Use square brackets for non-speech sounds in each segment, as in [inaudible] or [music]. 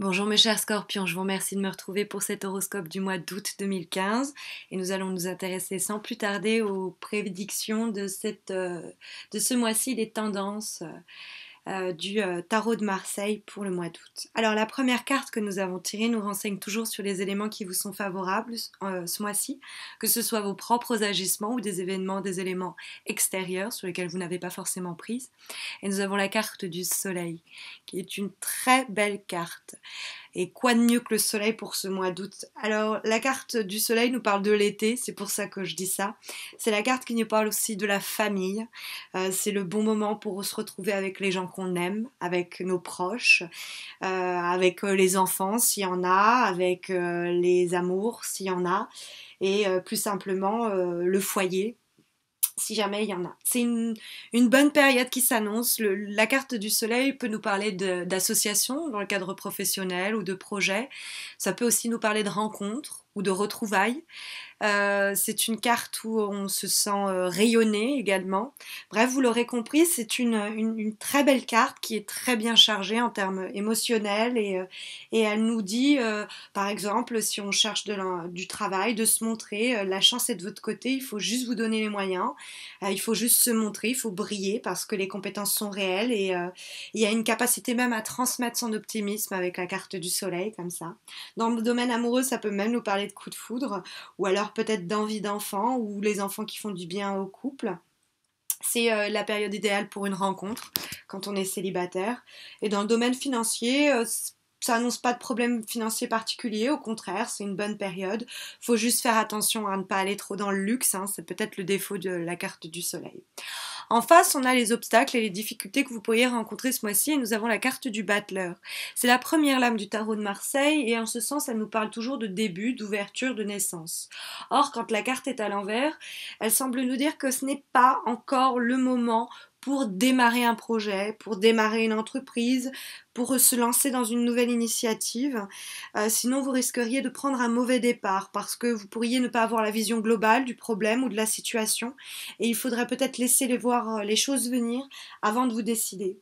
Bonjour mes chers scorpions, je vous remercie de me retrouver pour cet horoscope du mois d'août 2015 et nous allons nous intéresser sans plus tarder aux prédictions de, cette, euh, de ce mois-ci des tendances euh, euh, du euh, tarot de Marseille pour le mois d'août. Alors la première carte que nous avons tirée nous renseigne toujours sur les éléments qui vous sont favorables euh, ce mois-ci, que ce soit vos propres agissements ou des événements, des éléments extérieurs sur lesquels vous n'avez pas forcément prise. Et nous avons la carte du soleil, qui est une très belle carte. Et quoi de mieux que le soleil pour ce mois d'août Alors, la carte du soleil nous parle de l'été, c'est pour ça que je dis ça. C'est la carte qui nous parle aussi de la famille. Euh, c'est le bon moment pour se retrouver avec les gens qu'on aime, avec nos proches, euh, avec euh, les enfants s'il y en a, avec les amours s'il y en a, et plus simplement le foyer si jamais il y en a. C'est une, bonne période qui s'annonce. La carte du soleil peut nous parler d'associations dans le cadre professionnel ou de projets. Ça peut aussi nous parler de rencontres ou de retrouvailles. Euh, c'est une carte où on se sent euh, rayonner également. Bref, vous l'aurez compris, c'est une, très belle carte qui est très bien chargée en termes émotionnels et, euh, elle nous dit, par exemple, si on cherche du travail, de se montrer, la chance est de votre côté, il faut juste vous donner les moyens, il faut juste se montrer, il faut briller parce que les compétences sont réelles et il y a une capacité même à transmettre son optimisme avec la carte du soleil comme ça. Dans le domaine amoureux, ça peut même nous parler coup de foudre, ou alors peut-être d'envie d'enfant, ou les enfants qui font du bien au couple. C'est euh, la période idéale pour une rencontre quand on est célibataire. Et dans le domaine financier, euh, ça n'annonce pas de problème financier particulier, au contraire, c'est une bonne période. Faut juste faire attention à ne pas aller trop dans le luxe, hein, c'est peut-être le défaut de la carte du soleil. En face, on a les obstacles et les difficultés que vous pourriez rencontrer ce mois-ci et nous avons la carte du battleur. C'est la première lame du tarot de Marseille et en ce sens, elle nous parle toujours de début, d'ouverture, de naissance. Or, quand la carte est à l'envers, elle semble nous dire que ce n'est pas encore le moment pour démarrer un projet, pour démarrer une entreprise, pour se lancer dans une nouvelle initiative. Euh, sinon, vous risqueriez de prendre un mauvais départ parce que vous pourriez ne pas avoir la vision globale du problème ou de la situation et il faudrait peut-être laisser les voir euh, les choses venir avant de vous décider.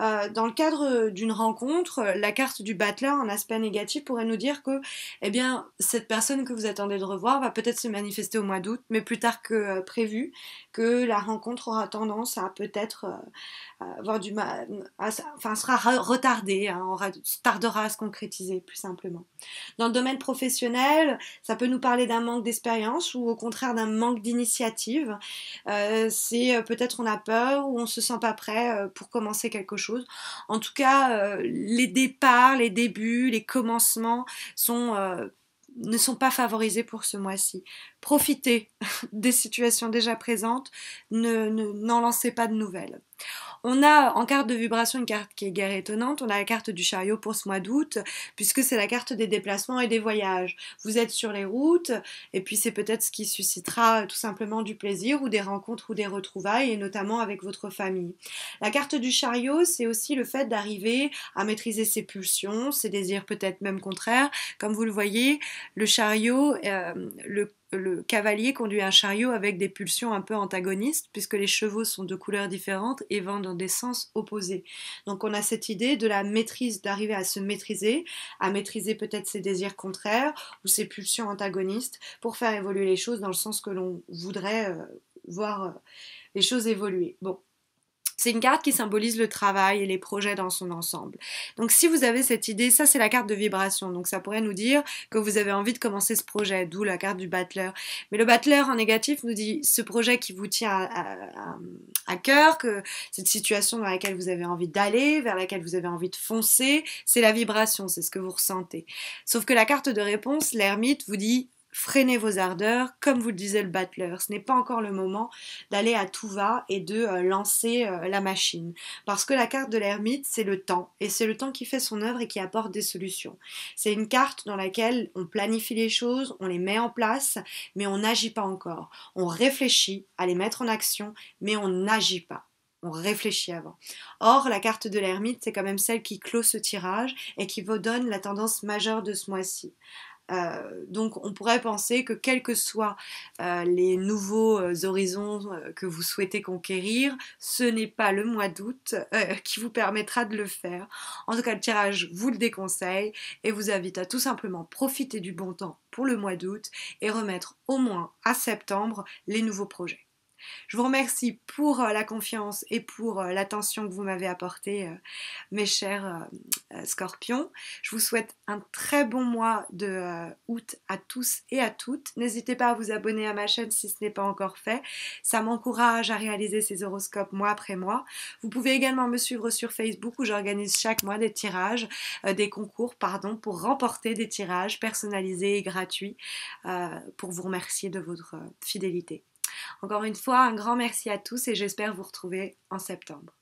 Euh, dans le cadre euh, d'une rencontre, euh, la carte du battleur en aspect négatif pourrait nous dire que, eh bien, cette personne que vous attendez de revoir va peut-être se manifester au mois d'août, mais plus tard que prévu, que la rencontre aura tendance à peut-être avoir du mal, enfin, sera retardée, hein, tardera à se concrétiser, plus simplement. Dans le domaine professionnel, ça peut nous parler d'un manque d'expérience ou au contraire d'un manque d'initiative. c'est peut-être on a peur ou on se sent pas prêt pour commencer quelque chose en tout cas, euh, les départs, les débuts, les commencements euh, ne sont pas favorisés pour ce mois-ci. Profitez [laughs] des situations déjà présentes, ne, n'en lancez pas de nouvelles. On a en carte de vibration une carte qui est guère étonnante. On a la carte du chariot pour ce mois d'août, puisque c'est la carte des déplacements et des voyages. Vous êtes sur les routes, et puis c'est peut-être ce qui suscitera tout simplement du plaisir ou des rencontres ou des retrouvailles, et notamment avec votre famille. La carte du chariot, c'est aussi le fait d'arriver à maîtriser ses pulsions, ses désirs peut-être même contraires. Comme vous le voyez, le chariot, euh, le le cavalier conduit un chariot avec des pulsions un peu antagonistes, puisque les chevaux sont de couleurs différentes et vont dans des sens opposés. Donc on a cette idée de la maîtrise, d'arriver à se maîtriser, à maîtriser peut-être ses désirs contraires ou ses pulsions antagonistes, pour faire évoluer les choses dans le sens que l'on voudrait euh, voir euh, les choses évoluer. Bon, c'est une carte qui symbolise le travail et les projets dans son ensemble. Donc si vous avez cette idée, ça c'est la carte de vibration. Donc ça pourrait nous dire que vous avez envie de commencer ce projet, d'où la carte du battleur. Mais le battleur en négatif nous dit ce projet qui vous tient à, à cœur, que cette situation dans laquelle vous avez envie d'aller, vers laquelle vous avez envie de foncer, c'est la vibration, c'est ce que vous ressentez. Sauf que la carte de réponse, l'ermite, vous dit freinez vos ardeurs. Comme vous le disait le battleur, ce n'est pas encore le moment d'aller à tout va et de euh, lancer euh, la machine. Parce que la carte de l'ermite, c'est le temps. Et c'est le temps qui fait son œuvre et qui apporte des solutions. C'est une carte dans laquelle on planifie les choses, on les met en place, mais on n'agit pas encore. On réfléchit à les mettre en action, mais on n'agit pas on réfléchit avant. Or, la carte de l'ermite, c'est quand même celle qui clôt ce tirage et qui vous donne la tendance majeure de ce mois-ci. Euh, donc on pourrait penser que quels que soient euh, les nouveaux euh, horizons que vous souhaitez conquérir, ce n'est pas le mois d'août [laughs] qui vous permettra de le faire. En tout cas, le tirage vous le déconseille et vous invite à tout simplement profiter du bon temps pour le mois d'août et remettre au moins à septembre les nouveaux projets. Je vous remercie pour euh, la confiance et pour euh, l'attention que vous m'avez apportée, euh, mes chers scorpions. Je vous souhaite un très bon mois de août à tous et à toutes. N'hésitez pas à vous abonner à ma chaîne si ce n'est pas encore fait. Ça m'encourage à réaliser ces horoscopes mois après mois. Vous pouvez également me suivre sur Facebook où j'organise chaque mois des tirages, des concours, pardon, pour remporter des tirages personnalisés et gratuits pour vous remercier de votre fidélité. Encore une fois, un grand merci à tous et j'espère vous retrouver en septembre.